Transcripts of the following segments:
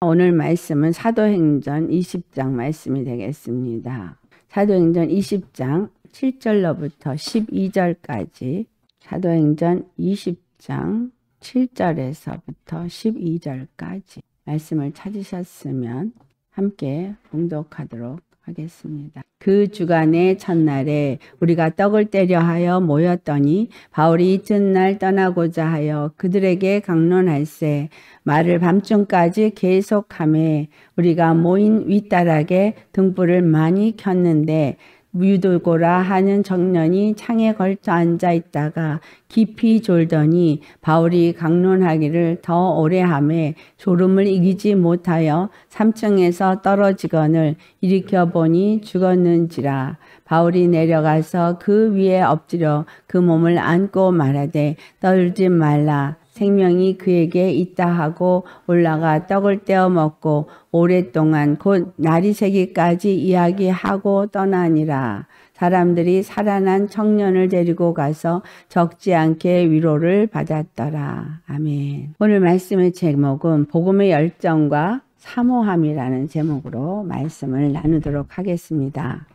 오늘 말씀은 사도행전 20장 말씀이 되겠습니다. 사도행전 20장 7절로부터 12절까지 사도행전 20장 7절에서부터 12절까지 말씀을 찾으셨으면 함께 봉독하도록 하겠습니다. 그 주간의 첫날에 우리가 떡을 때려 하여 모였더니 바울이 이튿날 떠나고자 하여 그들에게 강론할세 말을 밤중까지 계속함에 우리가 모인 윗다락에 등불을 많이 켰는데 무유도고라 하는 청년이 창에 걸쳐 앉아 있다가 깊이 졸더니 바울이 강론하기를 더 오래 함에 졸음을 이기지 못하여 3층에서 떨어지건을 일으켜 보니 죽었는지라 바울이 내려가서 그 위에 엎드려 그 몸을 안고 말하되 떨지 말라 생명이 그에게 있다 하고 올라가 떡을 떼어 먹고 오랫동안 곧 날이 새기까지 이야기하고 떠나니라. 사람들이 살아난 청년을 데리고 가서 적지 않게 위로를 받았더라. 아멘. 오늘 말씀의 제목은 복음의 열정과 사모함이라는 제목으로 말씀을 나누도록 하겠습니다.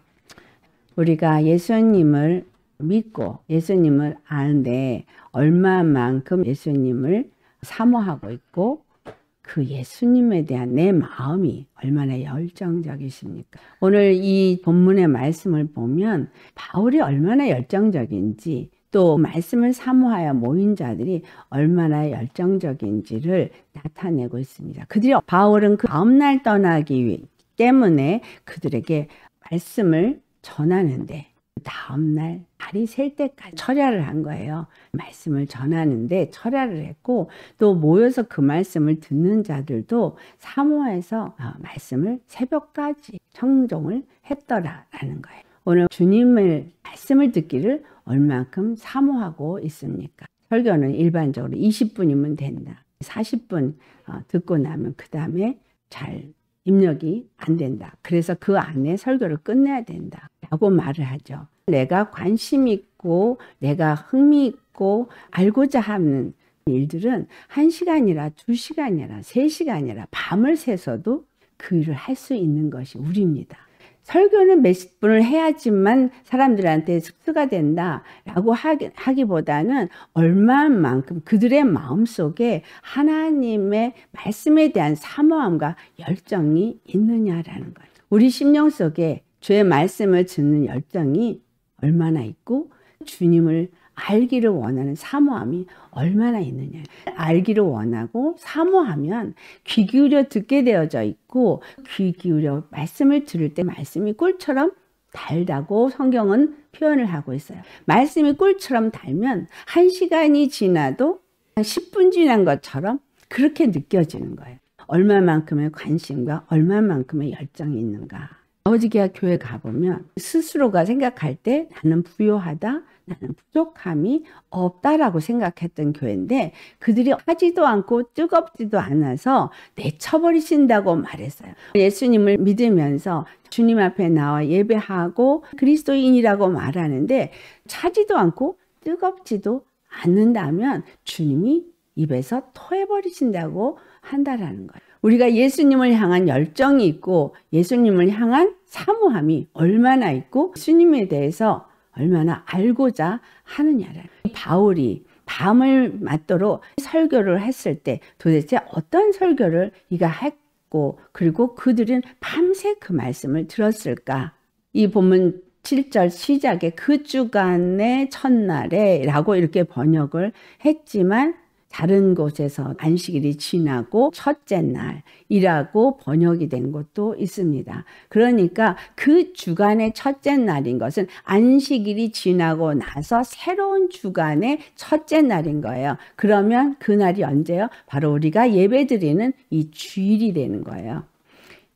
우리가 예수님을 믿고 예수님을 아는데 얼마만큼 예수님을 사모하고 있고 그 예수님에 대한 내 마음이 얼마나 열정적이십니까? 오늘 이 본문의 말씀을 보면 바울이 얼마나 열정적인지 또 말씀을 사모하여 모인 자들이 얼마나 열정적인지를 나타내고 있습니다. 그들이 바울은 그 다음날 떠나기 때문에 그들에게 말씀을 전하는데 다음날 날이 셀 때까지 철야를 한 거예요. 말씀을 전하는데 철야를 했고 또 모여서 그 말씀을 듣는 자들도 사모해서 어, 말씀을 새벽까지 청종을 했더라라는 거예요. 오늘 주님을 말씀을 듣기를 얼만큼 사모하고 있습니까? 설교는 일반적으로 20분이면 된다. 40분 어, 듣고 나면 그 다음에 잘 입력이 안 된다. 그래서 그 안에 설교를 끝내야 된다. 라고 말을 하죠. 내가 관심 있고 내가 흥미 있고 알고자 하는 일들은 한시간이라두시간이라세시간이라 밤을 새서도 그 일을 할 수 있는 것이 우리입니다. 설교는 몇십 분을 해야지만 사람들한테 습수가 된다라고 하기, 보다는 얼마만큼 그들의 마음속에 하나님의 말씀에 대한 사모함과 열정이 있느냐라는 거예 우리 심령 속에 주의 말씀을 듣는 열정이 얼마나 있고 주님을 알기를 원하는 사모함이 얼마나 있느냐. 알기를 원하고 사모하면 귀 기울여 듣게 되어져 있고 귀 기울여 말씀을 들을 때 말씀이 꿀처럼 달다고 성경은 표현을 하고 있어요. 말씀이 꿀처럼 달면 한 시간이 지나도 10분 지난 것처럼 그렇게 느껴지는 거예요. 얼마만큼의 관심과 얼마만큼의 열정이 있는가. 아지계약 교회 가보면 스스로가 생각할 때 나는 부요하다, 부족함이 없다라고 생각했던 교회인데 그들이 하지도 않고 뜨겁지도 않아서 내쳐버리신다고 말했어요. 예수님을 믿으면서 주님 앞에 나와 예배하고 그리스도인이라고 말하는데 차지도 않고 뜨겁지도 않는다면 주님이 입에서 토해버리신다고 한다라는 거예요. 우리가 예수님을 향한 열정이 있고 예수님을 향한 사모함이 얼마나 있고 예님에 대해서 얼마나 알고자 하느냐를 바울이 밤을 맞도록 설교를 했을 때 도대체 어떤 설교를 이가 했고 그리고 그들은 밤새 그 말씀을 들었을까 이 본문 7절 시작에 그 주간의 첫날에 라고 이렇게 번역을 했지만 다른 곳에서 안식일이 지나고 첫째 날이라고 번역이 된 것도 있습니다. 그러니까 그 주간의 첫째 날인 것은 안식일이 지나고 나서 새로운 주간의 첫째 날인 거예요. 그러면 그날이 언제요? 바로 우리가 예배드리는 이 주일이 되는 거예요.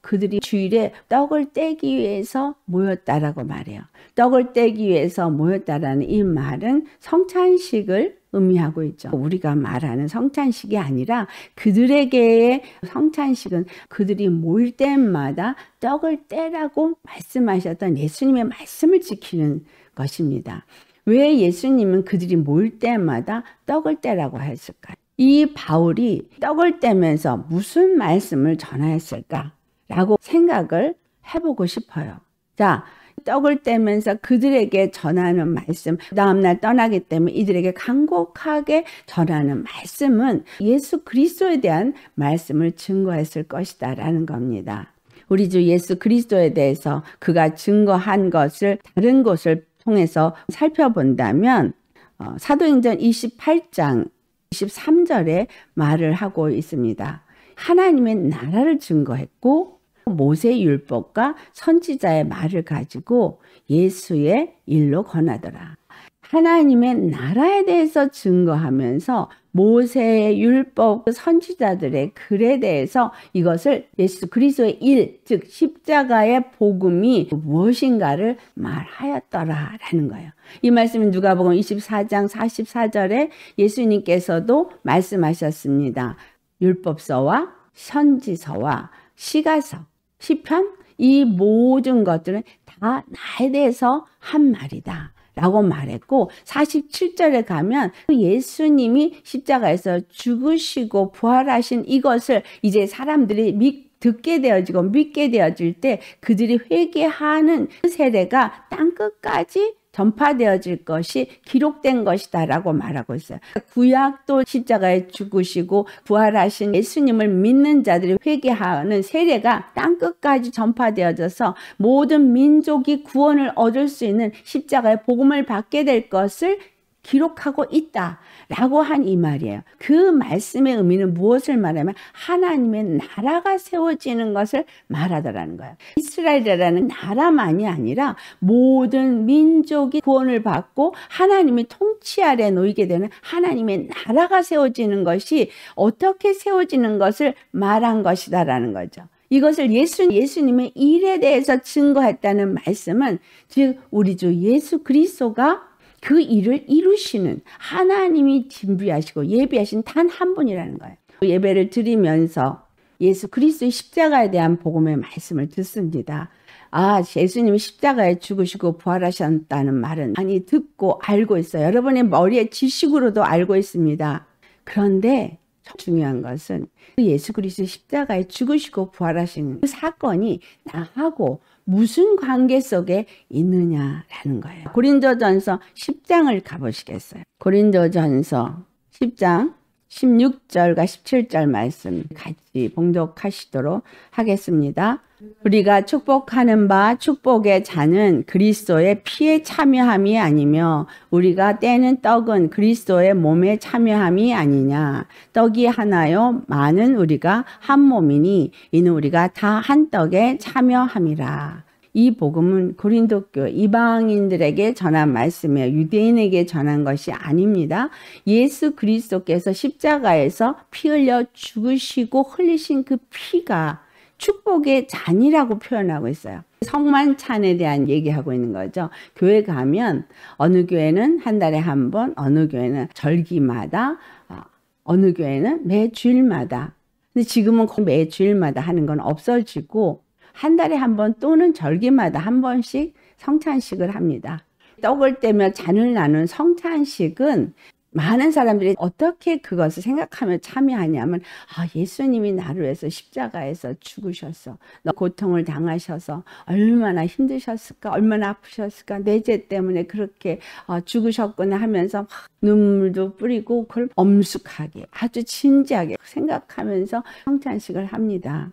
그들이 주일에 떡을 떼기 위해서 모였다라고 말해요. 떡을 떼기 위해서 모였다라는 이 말은 성찬식을 의미하고 있죠. 우리가 말하는 성찬식이 아니라 그들에게의 성찬식은 그들이 모일 때마다 떡을 떼라고 말씀하셨던 예수님의 말씀을 지키는 것입니다. 왜 예수님은 그들이 모일 때마다 떡을 떼라고 했을까요? 이 바울이 떡을 떼면서 무슨 말씀을 전하였을까라고 생각을 해보고 싶어요. 자, 떡을 떼면서 그들에게 전하는 말씀, 다음날 떠나기 때문에 이들에게 간곡하게 전하는 말씀은 예수 그리스도에 대한 말씀을 증거했을 것이다 라는 겁니다. 우리 주 예수 그리스도에 대해서 그가 증거한 것을 다른 곳을 통해서 살펴본다면 어, 사도행전 28장 23절에 말을 하고 있습니다. 하나님의 나라를 증거했고 모세 율법과 선지자의 말을 가지고 예수의 일로 권하더라. 하나님의 나라에 대해서 증거하면서 모세의 율법 선지자들의 글에 대해서 이것을 예수 그리스도의 일, 즉 십자가의 복음이 무엇인가를 말하였더라라는 거예요. 이 말씀은 누가복음 24장 44절에 예수님께서도 말씀하셨습니다. 율법서와 선지서와 시가서 시편 이 모든 것들은 다 나에 대해서 한 말이다. 라고 말했고 47절에 가면 그 예수님이 십자가에서 죽으시고 부활하신 이것을 이제 사람들이 믿 듣게 되어지고 믿게 되어질 때 그들이 회개하는 그 세례가 땅 끝까지 전파되어질 것이 기록된 것이다라고 말하고 있어요. 구약도 십자가에 죽으시고 부활하신 예수님을 믿는 자들이 회개하는 세례가 땅 끝까지 전파되어져서 모든 민족이 구원을 얻을 수 있는 십자가의 복음을 받게 될 것을 기록하고 있다라고 한 이 말이에요. 그 말씀의 의미는 무엇을 말하면 하나님의 나라가 세워지는 것을 말하더라는 거예요. 이스라엘이라는 나라만이 아니라 모든 민족이 구원을 받고 하나님의 통치 아래 놓이게 되는 하나님의 나라가 세워지는 것이 어떻게 세워지는 것을 말한 것이다라는 거죠. 이것을 예수, 예수님의 일에 대해서 증거했다는 말씀은 즉 우리 주 예수 그리스도가 그 일을 이루시는 하나님이 진비하시고 예비하신 단 한 분이라는 거예요. 그 예배를 드리면서 예수 그리스도의 십자가에 대한 복음의 말씀을 듣습니다. 아, 예수님이 십자가에 죽으시고 부활하셨다는 말은 많이 듣고 알고 있어요. 여러분의 머리의 지식으로도 알고 있습니다. 그런데 중요한 것은 그 예수 그리스도 십자가에 죽으시고 부활하신 그 사건이 나하고 무슨 관계 속에 있느냐라는 거예요. 고린도전서 10장을 가보시겠어요. 고린도전서 10장 16절과 17절 말씀 같이 봉독하시도록 하겠습니다. 우리가 축복하는 바 축복의 잔은 그리스도의 피에 참여함이 아니며 우리가 떼는 떡은 그리스도의 몸에 참여함이 아니냐. 떡이 하나요. 많은 우리가 한 몸이니 이는 우리가 다 한 떡에 참여함이라. 이 복음은 고린도교 이방인들에게 전한 말씀이에요. 유대인에게 전한 것이 아닙니다. 예수 그리스도께서 십자가에서 피 흘려 죽으시고 흘리신 그 피가 축복의 잔이라고 표현하고 있어요. 성만찬에 대한 얘기하고 있는 거죠. 교회 가면 어느 교회는 한 달에 한 번, 어느 교회는 절기마다, 어, 어느 교회는 매 주일마다. 근데 지금은 매 주일마다 하는 건 없어지고 한 달에 한 번 또는 절기마다 한 번씩 성찬식을 합니다. 떡을 떼며 잔을 나눈 성찬식은 많은 사람들이 어떻게 그것을 생각하며 참여하냐면 아 예수님이 나를 위해서 십자가에서 죽으셔서 고통을 당하셔서 얼마나 힘드셨을까 얼마나 아프셨을까 내 죄 때문에 그렇게 어, 죽으셨구나 하면서 눈물도 뿌리고 그걸 엄숙하게 아주 진지하게 생각하면서 성찬식을 합니다.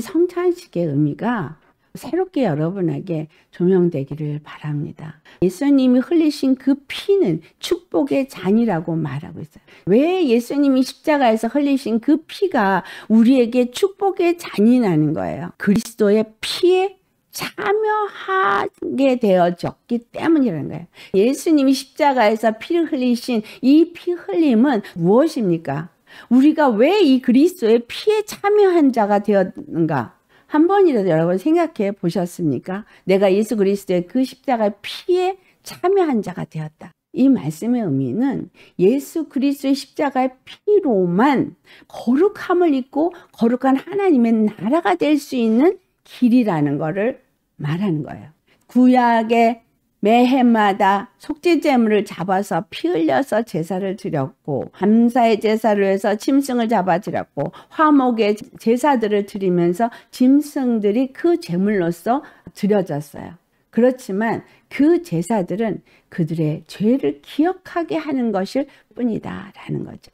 성찬식의 의미가 새롭게 여러분에게 조명되기를 바랍니다. 예수님이 흘리신 그 피는 축복의 잔이라고 말하고 있어요. 왜 예수님이 십자가에서 흘리신 그 피가 우리에게 축복의 잔이라는 거예요. 그리스도의 피에 참여하게 되어졌기 때문이라는 거예요. 예수님이 십자가에서 피를 흘리신 이 피 흘림은 무엇입니까? 우리가 왜 이 그리스도의 피에 참여한 자가 되었는가? 한 번이라도 여러분 생각해 보셨습니까? 내가 예수 그리스도의 그 십자가의 피에 참여한 자가 되었다. 이 말씀의 의미는 예수 그리스도의 십자가의 피로만 거룩함을 입고 거룩한 하나님의 나라가 될 수 있는 길이라는 것을 말하는 거예요. 구약의 매해마다 속죄제물을 잡아서 피 흘려서 제사를 드렸고 감사의 제사를 해서 짐승을 잡아 드렸고 화목의 제사들을 드리면서 짐승들이 그 제물로서 드려졌어요. 그렇지만 그 제사들은 그들의 죄를 기억하게 하는 것일 뿐이다라는 거죠.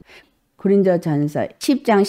고린도 전서 10장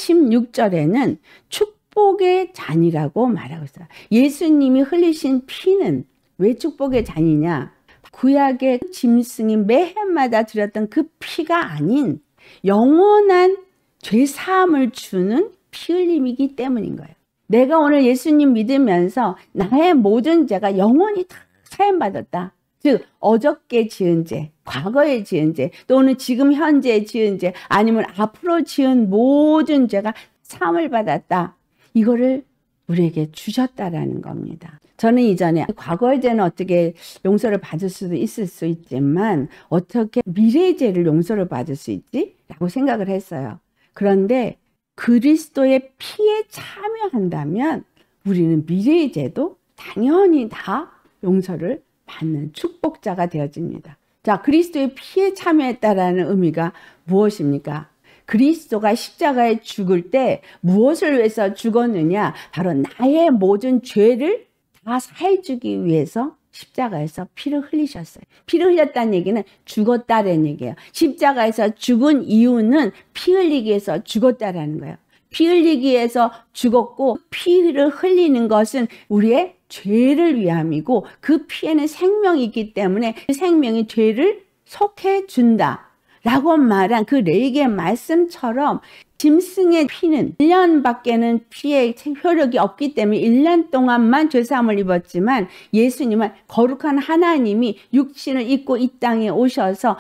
16절에는 축복의 잔이라고 말하고 있어요. 예수님이 흘리신 피는 왜 축복의 잔이냐? 구약의 짐승이 매해마다 드렸던 그 피가 아닌 영원한 죄 사함을 주는 피 흘림이기 때문인 거예요. 내가 오늘 예수님 믿으면서 나의 모든 죄가 영원히 다 사연받았다. 즉 어저께 지은 죄, 과거에 지은 죄, 또는 지금 현재 지은 죄, 아니면 앞으로 지은 모든 죄가 사함을 받았다. 이거를 우리에게 주셨다라는 겁니다. 저는 이전에 과거의 죄는 어떻게 용서를 받을 수도 있을 수 있지만 어떻게 미래의 죄를 용서를 받을 수 있지? 라고 생각을 했어요. 그런데 그리스도의 피에 참여한다면 우리는 미래의 죄도 당연히 다 용서를 받는 축복자가 되어집니다. 자, 그리스도의 피에 참여했다라는 의미가 무엇입니까? 그리스도가 십자가에 죽을 때 무엇을 위해서 죽었느냐? 바로 나의 모든 죄를 다살해주기 위해서 십자가에서 피를 흘리셨어요. 피를 흘렸다는 얘기는 죽었다는 얘기예요. 십자가에서 죽은 이유는 피 흘리기 위해서 죽었다라는 거예요. 피 흘리기 위해서 죽었고 피를 흘리는 것은 우리의 죄를 위함이고 그 피에는 생명이 있기 때문에 그 생명이 죄를 속해 준다. 라고 말한 그 레이의 말씀처럼 짐승의 피는 1년밖에는 피의 효력이 없기 때문에 1년 동안만 죄사함을 입었지만 예수님은 거룩한 하나님이 육신을 입고 이 땅에 오셔서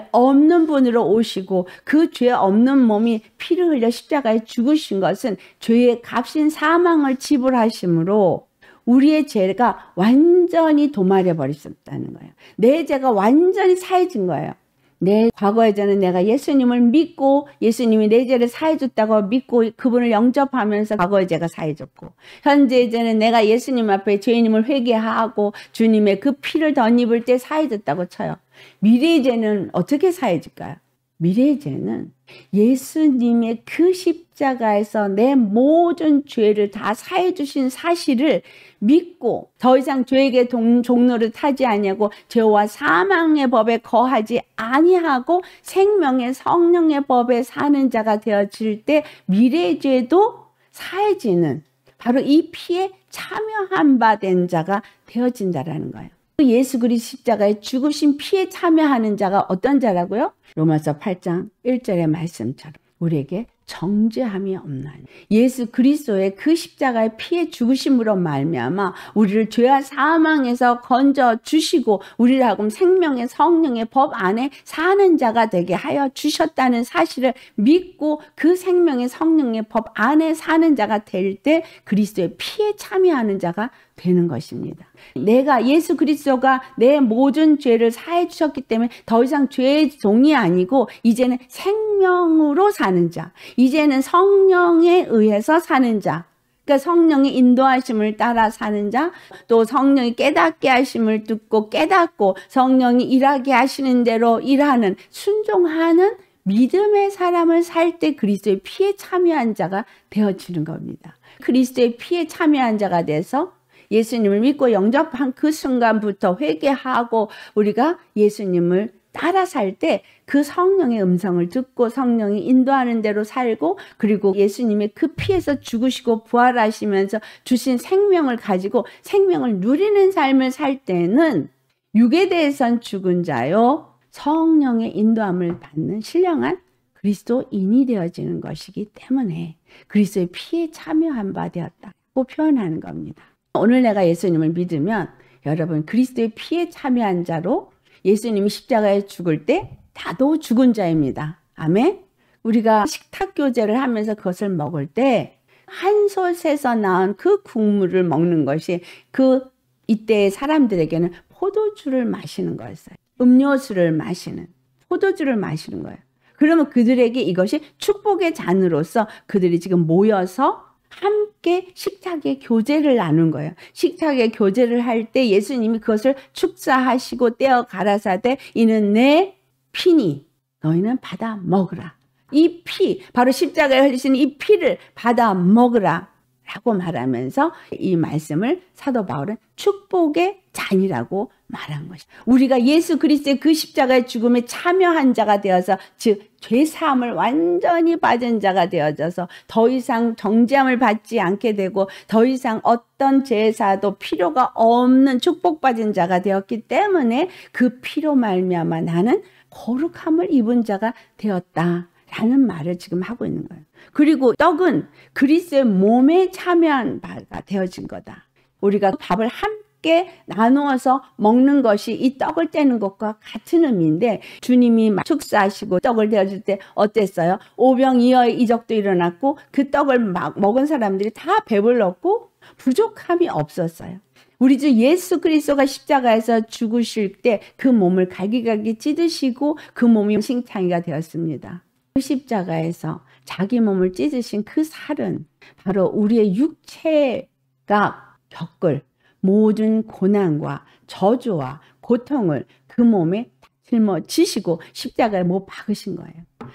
죄 없는 분으로 오시고 그 죄 없는 몸이 피를 흘려 십자가에 죽으신 것은 죄의 값인 사망을 지불하심으로 우리의 죄가 완전히 도말해 버리셨다는 거예요. 내 죄가 완전히 사해진 거예요. 내 과거에 저는 내가 예수님을 믿고 예수님이 내 죄를 사해줬다고 믿고 그분을 영접하면서 과거에 제가 사해줬고 현재에 저는 내가 예수님 앞에 죄인임을 회개하고 주님의 그 피를 덧입을 때 사해줬다고 쳐요. 미래의 죄는 어떻게 사해질까요? 미래의 죄는 예수님의 그십 십자가에서 내 모든 죄를 다 사해 주신 사실을 믿고 더 이상 죄에게 동, 종로를 타지 아니하고 죄와 사망의 법에 거하지 아니하고 생명의 성령의 법에 사는 자가 되어질 때 미래의 죄도 사해지는 바로 이 피에 참여한 바 된 자가 되어진다라는 거예요. 예수 그리스 십자가의 죽으신 피에 참여하는 자가 어떤 자라고요? 로마서 8장 1절의 말씀처럼 우리에게 정죄함이 없나니 예수 그리스도의 그 십자가의 피해 죽으심으로 말미암아 우리를 죄와 사망에서 건져 주시고 우리를 하금 생명의 성령의 법 안에 사는 자가 되게 하여 주셨다는 사실을 믿고 그 생명의 성령의 법 안에 사는 자가 될 때 그리스도의 피에 참여하는 자가 되는 것입니다. 내가 예수 그리스도가 내 모든 죄를 사해 주셨기 때문에 더 이상 죄의 종이 아니고 이제는 생명으로 사는 자. 이제는 성령에 의해서 사는 자. 그러니까 성령의 인도하심을 따라 사는 자, 또 성령이 깨닫게 하심을 듣고 깨닫고 성령이 일하게 하시는 대로 일하는 순종하는 믿음의 사람을 살 때 그리스도의 피에 참여한 자가 되어지는 겁니다. 그리스도의 피에 참여한 자가 돼서 예수님을 믿고 영접한 그 순간부터 회개하고 우리가 예수님을 따라 살 때 그 성령의 음성을 듣고 성령이 인도하는 대로 살고 그리고 예수님의 그 피에서 죽으시고 부활하시면서 주신 생명을 가지고 생명을 누리는 삶을 살 때는 육에 대해선 죽은 자요 성령의 인도함을 받는 신령한 그리스도인이 되어지는 것이기 때문에 그리스도의 피에 참여한 바 되었다고 표현하는 겁니다. 오늘 내가 예수님을 믿으면 여러분 그리스도의 피에 참여한 자로 예수님이 십자가에 죽을 때 나도 죽은 자입니다. 아멘. 우리가 식탁 교제를 하면서 그것을 먹을 때 한솥에서 나온 그 국물을 먹는 것이 그 이때 사람들에게는 포도주를 마시는 거였어요. 음료수를 마시는 포도주를 마시는 거예요. 그러면 그들에게 이것이 축복의 잔으로서 그들이 지금 모여서 함께 식탁에 교제를 나눈 거예요. 식탁에 교제를 할 때 예수님이 그것을 축사하시고 떼어 갈아사되 이는 내 피니 너희는 받아 먹으라. 이 피, 바로 십자가에 흘리신 이 피를 받아 먹으라. 라고 말하면서 이 말씀을 사도 바울은 축복의 잔이라고 말한 것이 우리가 예수 그리스도의 그 십자가의 죽음에 참여한 자가 되어서 즉 죄사함을 완전히 받은 자가 되어져서 더 이상 정죄함을 받지 않게 되고 더 이상 어떤 제사도 필요가 없는 축복받은 자가 되었기 때문에 그 피로 말미암아 나는 거룩함을 입은 자가 되었다. 라는 말을 지금 하고 있는 거예요. 그리고 떡은 그리스의 몸에 참여한 바가 되어진 거다. 우리가 밥을 함께 함께 나누어서 먹는 것이 이 떡을 떼는 것과 같은 의미인데 주님이 축사하시고 떡을 대어줄 때 어땠어요? 오병이어의 이적도 일어났고 그 떡을 막 먹은 사람들이 다 배불렀고 부족함이 없었어요. 우리 주 예수 그리스도가 십자가에서 죽으실 때 그 몸을 갈기갈기 찢으시고 그 몸이 싱탕이가 되었습니다. 그 십자가에서 자기 몸을 찢으신 그 살은 바로 우리의 육체가 겪을 모든 고난과 저주와 고통을 그 몸에 짊어지시고 십자가에 못 박으신 거예요.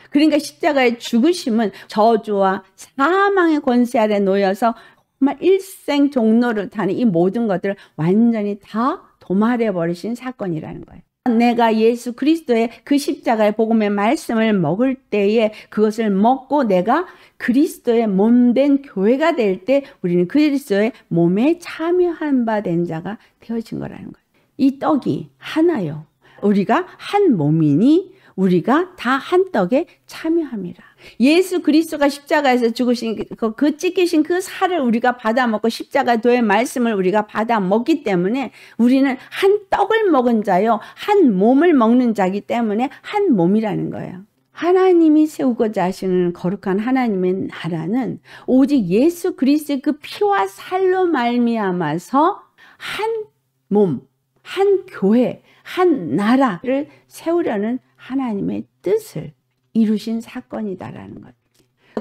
그러니까 십자가의 죽으심은 저주와 사망의 권세 아래 놓여서 정말 일생 종로를 타는 이 모든 것들을 완전히 다 도말해 버리신 사건이라는 거예요. 내가 예수 그리스도의 그 십자가의 복음의 말씀을 먹을 때에 그것을 먹고 내가 그리스도의 몸된 교회가 될 때 우리는 그리스도의 몸에 참여한 바 된 자가 되어진 거라는 거예요. 이 떡이 하나요. 우리가 한 몸이니 우리가 다 한 떡에 참여합니다 예수 그리스도가 십자가에서 죽으신 그, 그, 그 찢기신 그 살을 우리가 받아 먹고 십자가도의 말씀을 우리가 받아 먹기 때문에 우리는 한 떡을 먹은 자요 한 몸을 먹는 자기 때문에 한 몸이라는 거예요. 하나님이 세우고자 하시는 거룩한 하나님의 나라는 오직 예수 그리스도의 그 피와 살로 말미암아서 한 몸, 한 교회, 한 나라를 세우려는 하나님의 뜻을 이루신 사건이다라는 것.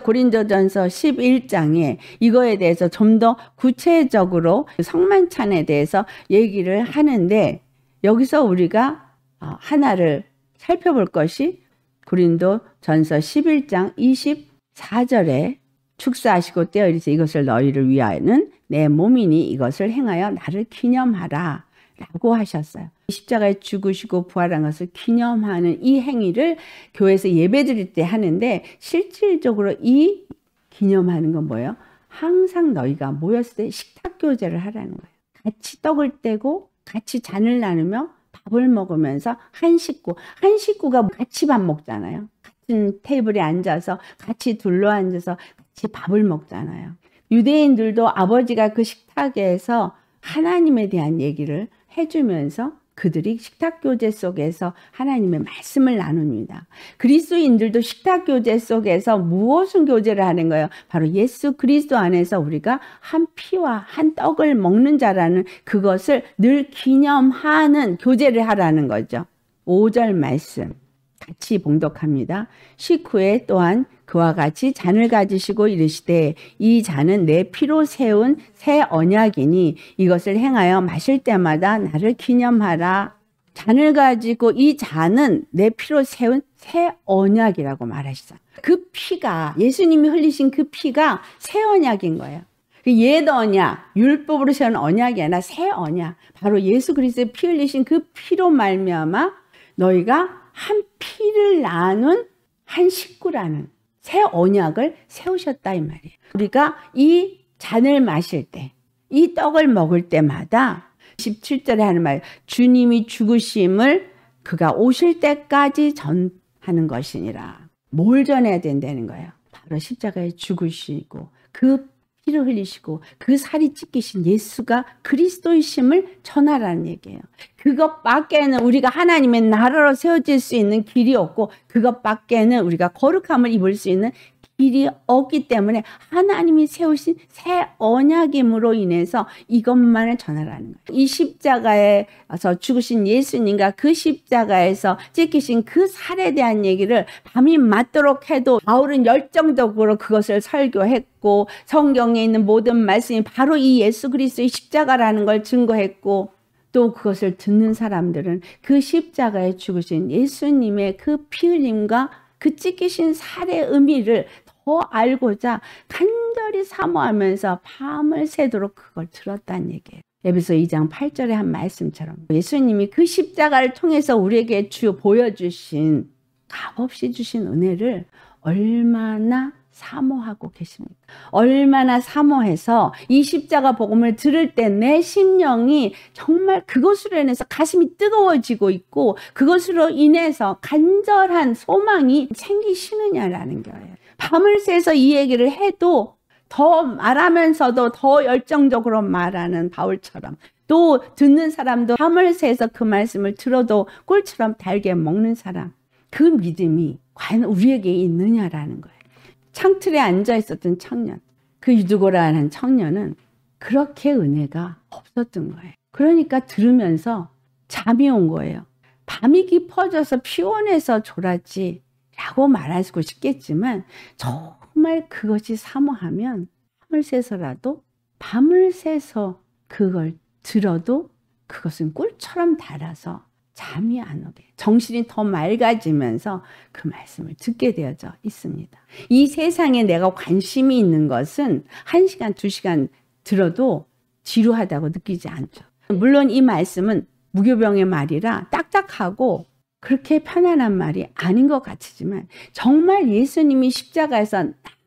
고린도전서 11장에 이거에 대해서 좀 더 구체적으로 성만찬에 대해서 얘기를 하는데 여기서 우리가 어, 하나를 살펴볼 것이 고린도 전서 11장 24절에 축사하시고 떼어 이르시 이것을 너희를 위하여는 내 몸이니 이것을 행하여 나를 기념하라 라고 하셨어요. 십자가에 죽으시고 부활한 것을 기념하는 이 행위를 교회에서 예배 드릴 때 하는데 실질적으로 이 기념하는 건 뭐예요? 항상 너희가 모였을 때 식탁 교제를 하라는 거예요. 같이 떡을 떼고 같이 잔을 나누며 밥을 먹으면서 한 식구, 한 식구가 같이 밥 먹잖아요. 같은 테이블에 앉아서 같이 둘러 앉아서 같이 밥을 먹잖아요. 유대인들도 아버지가 그 식탁에서 하나님에 대한 얘기를 해주면서 그들이 식탁 교제 속에서 하나님의 말씀을 나눕니다. 그리스도인들도 식탁 교제 속에서 무엇은 교제를 하는 거예요? 바로 예수 그리스도 안에서 우리가 한 피와 한 떡을 먹는 자라는 그것을 늘 기념하는 교제를 하라는 거죠. 5절 말씀. 같이 봉독합니다. 식후에 또한 그와 같이 잔을 가지시고 이르시되 이 잔은 내 피로 세운 새 언약이니 이것을 행하여 마실 때마다 나를 기념하라. 잔을 가지고 이 잔은 내 피로 세운 새 언약이라고 말하시죠. 그 피가 예수님이 흘리신 그 피가 새 언약인 거예요. 그 옛 언약, 율법으로 세운 언약이 아니라 새 언약. 바로 예수 그리스의피 흘리신 그 피로 말미암아 너희가 한 피를 나눈 한 식구라는 새 언약을 세우셨다 이 말이에요. 우리가 이 잔을 마실 때, 이 떡을 먹을 때마다 17절에 하는 말, 주님이 죽으심을 그가 오실 때까지 전하는 것이니라. 뭘 전해야 된다는 거예요? 바로 십자가에 죽으시고 그 피를 흘리시고 그 살이 찢기신 예수가 그리스도의심을 전하라는 얘기예요. 그것밖에는 우리가 하나님의 나라로 세워질 수 있는 길이 없고 그것밖에는 우리가 거룩함을 입을 수 있는 일이 없기 때문에 하나님이 세우신 새 언약임으로 인해서 이것만을 전하라는 거예요. 이 십자가에서 죽으신 예수님과 그 십자가에서 지키신 그 살에 대한 얘기를 밤이 맞도록 해도 바울은 열정적으로 그것을 설교했고 성경에 있는 모든 말씀이 바로 이 예수 그리스의 십자가라는 걸 증거했고 또 그것을 듣는 사람들은 그 십자가에 죽으신 예수님의 그피 흘림과 그 찢기신 그 살의 의미를 더 알고자 간절히 사모하면서 밤을 새도록 그걸 들었다는 얘기예요. 에베소 2장 8절에 한 말씀처럼 예수님이 그 십자가를 통해서 우리에게 주 보여주신 값없이 주신 은혜를 얼마나 사모하고 계십니까? 얼마나 사모해서 이 십자가 복음을 들을 때 내 심령이 정말 그것으로 인해서 가슴이 뜨거워지고 있고 그것으로 인해서 간절한 소망이 생기시느냐라는 거예요. 밤을 새서 이 얘기를 해도 더 말하면서도 더 열정적으로 말하는 바울처럼 또 듣는 사람도 밤을 새서 그 말씀을 들어도 꿀처럼 달게 먹는 사람 그 믿음이 과연 우리에게 있느냐라는 거예요. 창틀에 앉아 있었던 청년 그 유두고라는 청년은 그렇게 은혜가 없었던 거예요. 그러니까 들으면서 잠이 온 거예요. 밤이 깊어져서 피곤해서 졸았지 라고 말하고 싶겠지만 정말 그것이 사모하면 밤을 새서라도 밤을 새서 그걸 들어도 그것은 꿀처럼 달아서 잠이 안 오게 정신이 더 맑아지면서 그 말씀을 듣게 되어져 있습니다. 이 세상에 내가 관심이 있는 것은 1시간, 2시간 들어도 지루하다고 느끼지 않죠. 물론 이 말씀은 무교병의 말이라 딱딱하고 그렇게 편안한 말이 아닌 것 같지만 정말 예수님이 십자가에서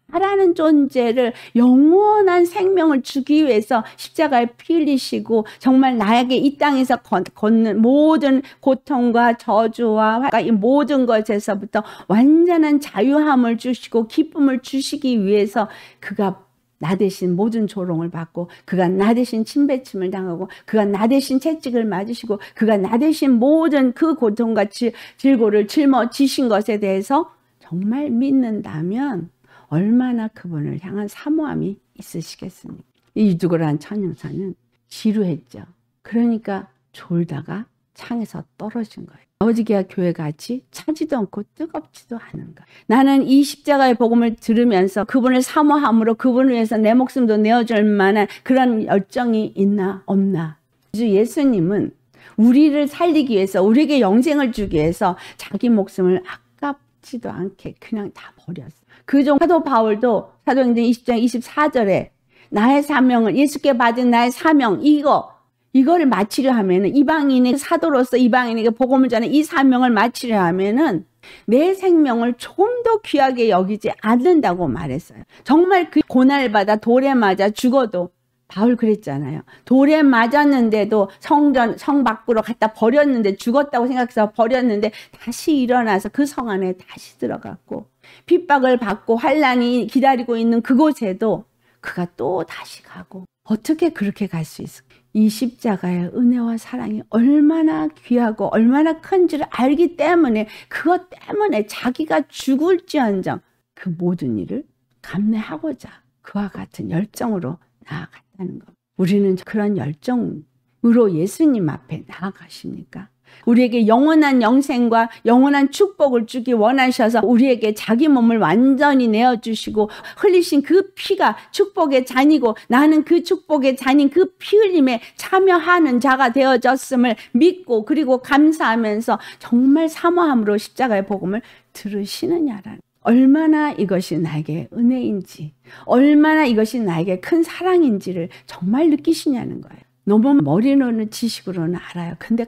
나라는 존재를 영원한 생명을 주기 위해서 십자가에 피 흘리시고 정말 나에게 이 땅에서 걷는 모든 고통과 저주와 이 모든 것에서부터 완전한 자유함을 주시고 기쁨을 주시기 위해서 그가 나 대신 모든 조롱을 받고 그가 나 대신 침배침을 당하고 그가 나 대신 채찍을 맞으시고 그가 나 대신 모든 그 고통같이 질고를 짊어지신 것에 대해서 정말 믿는다면 얼마나 그분을 향한 사모함이 있으시겠습니까? 이 유두거란 천형사는 지루했죠. 그러니까 졸다가 창에서 떨어진 거예요. 어지기와 교회 같이 차지도 않고 뜨겁지도 않은 가 나는 이 십자가의 복음을 들으면서 그분을 사모함으로 그분을 위해서 내 목숨도 내어줄 만한 그런 열정이 있나 없나. 주 예수님은 우리를 살리기 위해서 우리에게 영생을 주기 위해서 자기 목숨을 아깝지도 않게 그냥 다 버렸어. 그중 사도 바울도 사도행전 20장 24절에 나의 사명을 예수께 받은 나의 사명 이거 이걸 마치려 하면은 이방인의 사도로서 이방인에게 복음을 전하는 이 사명을 마치려 하면은 내 생명을 조금 더 귀하게 여기지 않는다고 말했어요. 정말 그 고난을 받아 돌에 맞아 죽어도 바울 그랬잖아요. 돌에 맞았는데도 성전 성 밖으로 갖다 버렸는데 죽었다고 생각해서 버렸는데 다시 일어나서 그 성 안에 다시 들어갔고 핍박을 받고 환란이 기다리고 있는 그곳에도 그가 또 다시 가고 어떻게 그렇게 갈 수 있을까? 이 십자가의 은혜와 사랑이 얼마나 귀하고 얼마나 큰지를 알기 때문에 그것 때문에 자기가 죽을지언정 그 모든 일을 감내하고자 그와 같은 열정으로 나아갔다는 것. 우리는 그런 열정으로 예수님 앞에 나아가십니까? 우리에게 영원한 영생과 영원한 축복을 주기 원하셔서 우리에게 자기 몸을 완전히 내어주시고 흘리신 그 피가 축복의 잔이고 나는 그 축복의 잔인 그 피 흘림에 참여하는 자가 되어졌음을 믿고 그리고 감사하면서 정말 사모함으로 십자가의 복음을 들으시느냐라는 얼마나 이것이 나에게 은혜인지 얼마나 이것이 나에게 큰 사랑인지를 정말 느끼시냐는 거예요. 너무 머리로는 지식으로는 알아요. 근데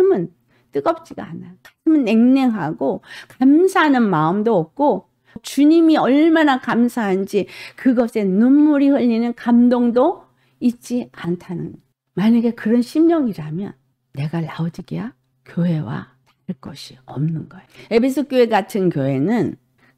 가슴은 뜨겁지가 않아. 가슴은 냉랭하고 감사하는 마음도 없고 주님이 얼마나 감사한지 그것에 눈물이 흘리는 감동도 있지 않다는 만약에 그런 심령이라면 내가 라우디게아 교회와 다를 것이 없는 거예요. 에베소 교회 같은 교회는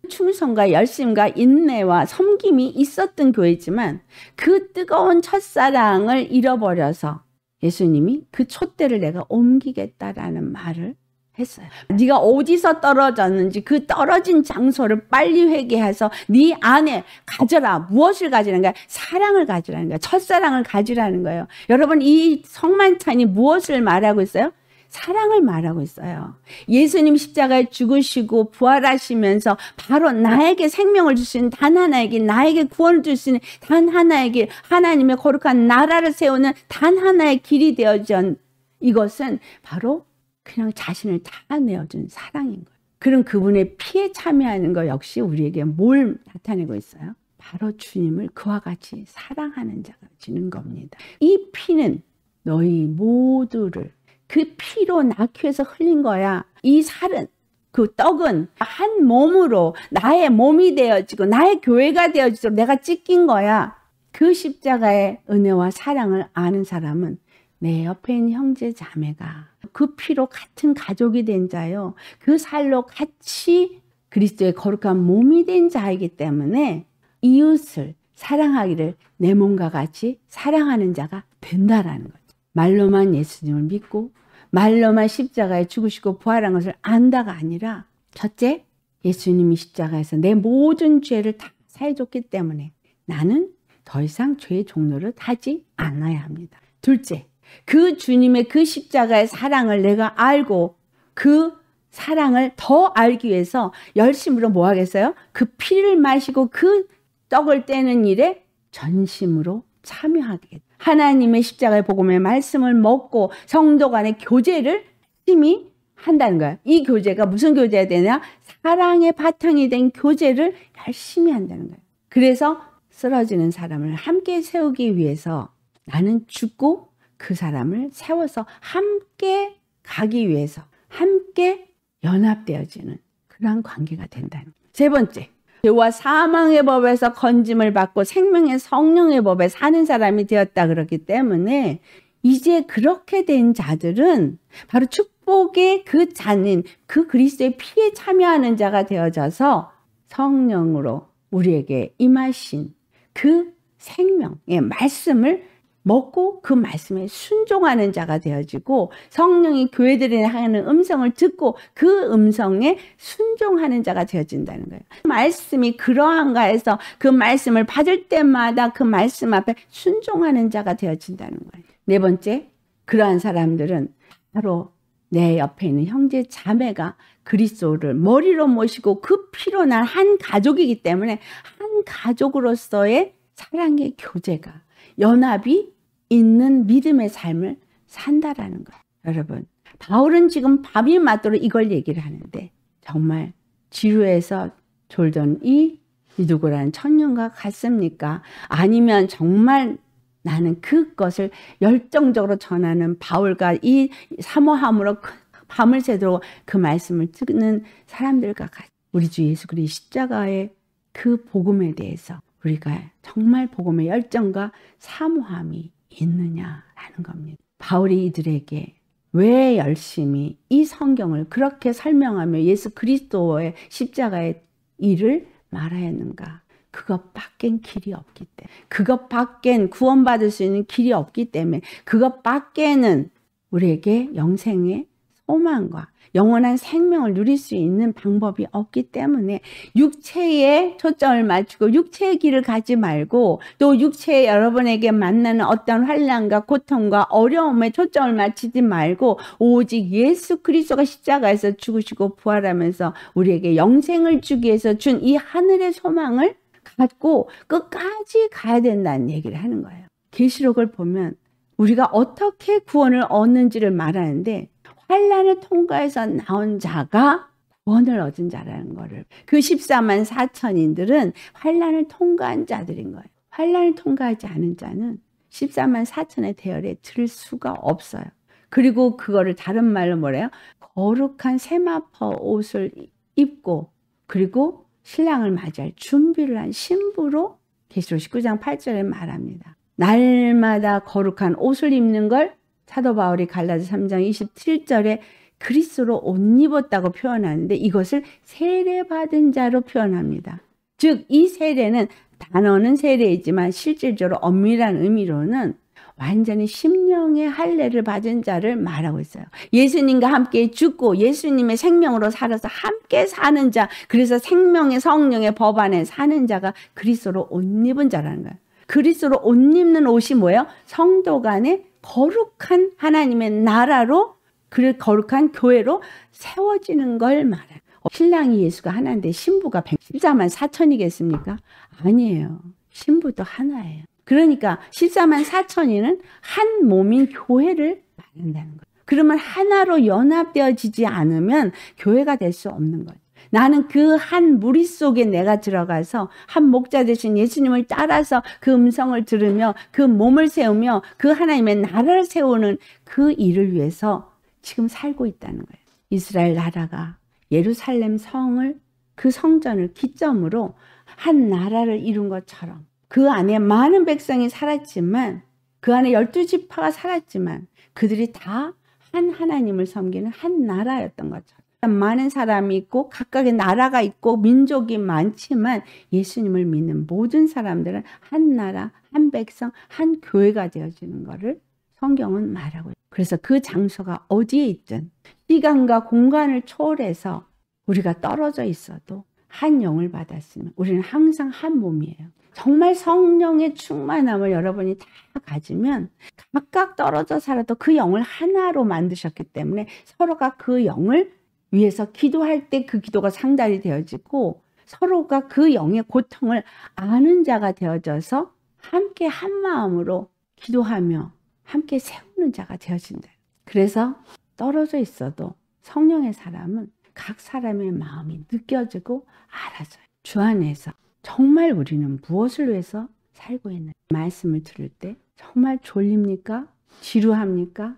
충성과 열심과 인내와 섬김이 있었던 교회지만 그 뜨거운 첫사랑을 잃어버려서 예수님이 그 촛대를 내가 옮기겠다라는 말을 했어요. 네. 네가 어디서 떨어졌는지 그 떨어진 장소를 빨리 회개해서 네 안에 가져라. 무엇을 가지라는 거야? 사랑을 가지라는 거야. 첫사랑을 가지라는 거예요. 여러분 이 성만찬이 무엇을 말하고 있어요? 사랑을 말하고 있어요. 예수님 십자가에 죽으시고 부활하시면서 바로 나에게 생명을 주시는 단 하나에게 나에게 구원을 주시는 단 하나에게 하나님의 거룩한 나라를 세우는 단 하나의 길이 되어준 이것은 바로 그냥 자신을 다 내어준 사랑인 거예요. 그럼 그분의 피에 참여하는 것 역시 우리에게 뭘 나타내고 있어요? 바로 주님을 그와 같이 사랑하는 자가 지는 겁니다. 이 피는 너희 모두를 그 피로 낙회에서 흘린 거야. 이 살은 그 떡은 한 몸으로 나의 몸이 되어지고 나의 교회가 되어지도록 내가 찢긴 거야. 그 십자가의 은혜와 사랑을 아는 사람은 내 옆에 있는 형제 자매가 그 피로 같은 가족이 된 자요. 그 살로 같이 그리스도의 거룩한 몸이 된 자이기 때문에 이웃을 사랑하기를 내 몸과 같이 사랑하는 자가 된다라는 거죠. 말로만 예수님을 믿고 말로만 십자가에 죽으시고 부활한 것을 안다가 아니라 첫째 예수님이 십자가에서 내 모든 죄를 다 사해줬기 때문에 나는 더 이상 죄의 종로를 타지 않아야 합니다. 둘째, 그 주님의 그 십자가의 사랑을 내가 알고 그 사랑을 더 알기 위해서 열심으로 뭐 하겠어요? 그 피를 마시고 그 떡을 떼는 일에 전심으로 참여하겠다. 하나님의 십자가의 복음의 말씀을 먹고 성도 간의 교제를 심히 한다는 거예이 교제가 무슨 교제가 되냐? 사랑의 바탕이 된 교제를 열심히 한다는 거예요. 그래서 쓰러지는 사람을 함께 세우기 위해서 나는 죽고 그 사람을 세워서 함께 가기 위해서 함께 연합되어지는 그런 관계가 된다는 거예세 번째, 죄와 사망의 법에서 건짐을 받고 생명의 성령의 법에 사는 사람이 되었다 그렇기 때문에 이제 그렇게 된 자들은 바로 축복의 그 잔인 그 그리스도의 피에 참여하는 자가 되어져서 성령으로 우리에게 임하신 그 생명의 예, 말씀을 먹고 그 말씀에 순종하는 자가 되어지고 성령이 교회들에 하는 음성을 듣고 그 음성에 순종하는 자가 되어진다는 거예요. 그 말씀이 그러한가 해서 그 말씀을 받을 때마다 그 말씀 앞에 순종하는 자가 되어진다는 거예요. 네 번째, 그러한 사람들은 바로 내 옆에 있는 형제 자매가 그리스도를 머리로 모시고 그 피로 난한 가족이기 때문에 한 가족으로서의 사랑의 교제가 연합이 있는 믿음의 삶을 산다라는 거예요. 여러분, 바울은 지금 밥이 맞도록 이걸 얘기를 하는데 정말 지루해서 졸던 이 누구라는 천년과 같습니까? 아니면 정말 나는 그것을 열정적으로 전하는 바울과 이 사모함으로 그 밤을 새도록 그 말씀을 듣는 사람들과 같이 우리 주 예수 그리 십자가의 그 복음에 대해서 우리가 정말 복음의 열정과 사모함이 있느냐라는 겁니다. 바울이 이들에게 왜 열심히 이 성경을 그렇게 설명하며 예수 그리스도의 십자가의 일을 말하였는가? 그것밖엔 길이 없기 때문에 그것밖엔 구원받을 수 있는 길이 없기 때문에 그것밖에는 우리에게 영생의 소망과 영원한 생명을 누릴 수 있는 방법이 없기 때문에 육체에 초점을 맞추고 육체의 길을 가지 말고 또 육체에 여러분에게 만나는 어떤 환란과 고통과 어려움에 초점을 맞추지 말고 오직 예수 그리스도가 십자가에서 죽으시고 부활하면서 우리에게 영생을 주기 위해서 준 이 하늘의 소망을 갖고 끝까지 가야 된다는 얘기를 하는 거예요. 계시록을 보면 우리가 어떻게 구원을 얻는지를 말하는데 환란을 통과해서 나온 자가 구원을 얻은 자라는 거를 그 14만 4천인들은 환란을 통과한 자들인 거예요. 환란을 통과하지 않은 자는 14만 4천의 대열에 들 수가 없어요. 그리고 그거를 다른 말로 뭐래요? 거룩한 세마포 옷을 입고 그리고 신랑을 맞이할 준비를 한 신부로 계시록 19장 8절에 말합니다. 날마다 거룩한 옷을 입는 걸 사도 바울이 갈라디 3장 27절에 그리스로 옷 입었다고 표현하는데 이것을 세례받은 자로 표현합니다. 즉, 이 세례는 단어는 세례이지만 실질적으로 엄밀한 의미로는 완전히 심령의 할례를 받은 자를 말하고 있어요. 예수님과 함께 죽고 예수님의 생명으로 살아서 함께 사는 자, 그래서 생명의 성령의 법 안에 사는 자가 그리스도로 옷 입은 자라는 거예요. 그리스도로 옷 입는 옷이 뭐예요? 성도 간의 거룩한 하나님의 나라로 그 거룩한 교회로 세워지는 걸 말해요. 신랑이 예수가 하나인데 신부가 14만 4천이겠습니까? 아니에요. 신부도 하나예요. 그러니까 14만 4천이는 한 몸인 교회를 말한다는 거예요. 그러면 하나로 연합되어지지 않으면 교회가 될 수 없는 거예요. 나는 그 한 무리 속에 내가 들어가서 한 목자 되신 예수님을 따라서 그 음성을 들으며 그 몸을 세우며 그 하나님의 나라를 세우는 그 일을 위해서 지금 살고 있다는 거예요. 이스라엘 나라가 예루살렘 성을 그 성전을 기점으로 한 나라를 이룬 것처럼 그 안에 많은 백성이 살았지만 그 안에 열두 지파가 살았지만 그들이 다 한 하나님을 섬기는 한 나라였던 것처럼 많은 사람이 있고 각각의 나라가 있고 민족이 많지만 예수님을 믿는 모든 사람들은 한 나라, 한 백성, 한 교회가 되어지는 것을 성경은 말하고 있어요. 그래서 그 장소가 어디에 있든 시간과 공간을 초월해서 우리가 떨어져 있어도 한 영을 받았으면 우리는 항상 한 몸이에요. 정말 성령의 충만함을 여러분이 다 가지면 각각 떨어져 살아도 그 영을 하나로 만드셨기 때문에 서로가 그 영을 위해서 기도할 때 그 기도가 상달이 되어지고 서로가 그 영의 고통을 아는 자가 되어져서 함께 한 마음으로 기도하며 함께 세우는 자가 되어진다. 그래서 떨어져 있어도 성령의 사람은 각 사람의 마음이 느껴지고 알아져요. 주 안에서 정말 우리는 무엇을 위해서 살고 있는 말씀을 들을 때 정말 졸립니까? 지루합니까?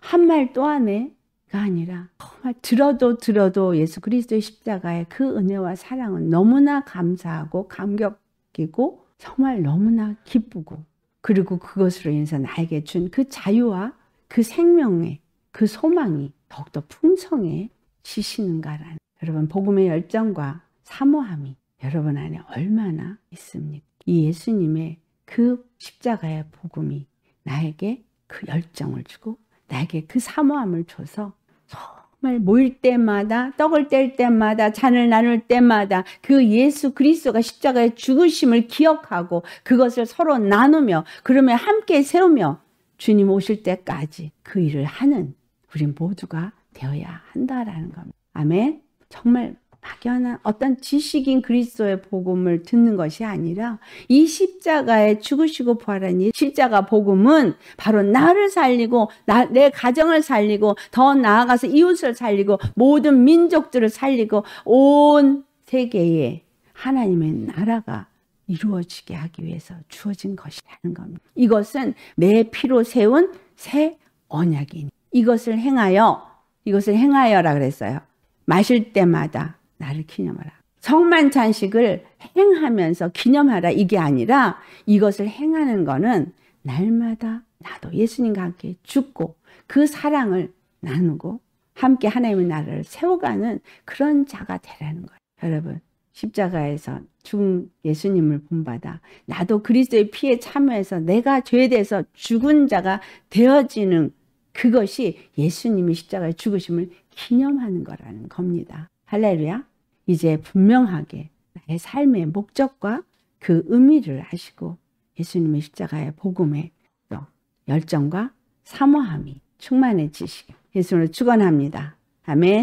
한 말또 하네. 가 아니라 정말 들어도 들어도 예수 그리스도의 십자가의 그 은혜와 사랑은 너무나 감사하고 감격이고 정말 너무나 기쁘고 그리고 그것으로 인해서 나에게 준 그 자유와 그 생명의 그 소망이 더욱더 풍성해지시는가라는 여러분 복음의 열정과 사모함이 여러분 안에 얼마나 있습니까? 이 예수님의 그 십자가의 복음이 나에게 그 열정을 주고 나에게 그 사모함을 줘서 정말 모일 때마다 떡을 뗄 때마다 잔을 나눌 때마다 그 예수 그리스도가 십자가의 죽으심을 기억하고 그것을 서로 나누며 그러면 함께 세우며 주님 오실 때까지 그 일을 하는 우리 모두가 되어야 한다라는 겁니다. 아멘. 정말 막연한 어떤 지식인 그리스도의 복음을 듣는 것이 아니라 이 십자가에 죽으시고 부활하니 십자가 복음은 바로 나를 살리고 나, 내 가정을 살리고 더 나아가서 이웃을 살리고 모든 민족들을 살리고 온 세계에 하나님의 나라가 이루어지게 하기 위해서 주어진 것이라는 겁니다. 이것은 내 피로 세운 새 언약이니 이것을 행하여 이것을 행하여라 그랬어요. 마실 때마다 나를 기념하라. 성만찬식을 행하면서 기념하라 이게 아니라 이것을 행하는 거는 날마다 나도 예수님과 함께 죽고 그 사랑을 나누고 함께 하나님의 나라를 세워가는 그런 자가 되라는 거예요. 여러분 십자가에서 죽은 예수님을 본받아 나도 그리스도의 피에 참여해서 내가 죄에 대해서 죽은 자가 되어지는 그것이 예수님이 십자가에 죽으심을 기념하는 거라는 겁니다. 할렐루야. 이제 분명하게 나의 삶의 목적과 그 의미를 아시고 예수님의 십자가의 복음에 또 열정과 사모함이 충만해지시길 예수를 축원합니다. 아멘.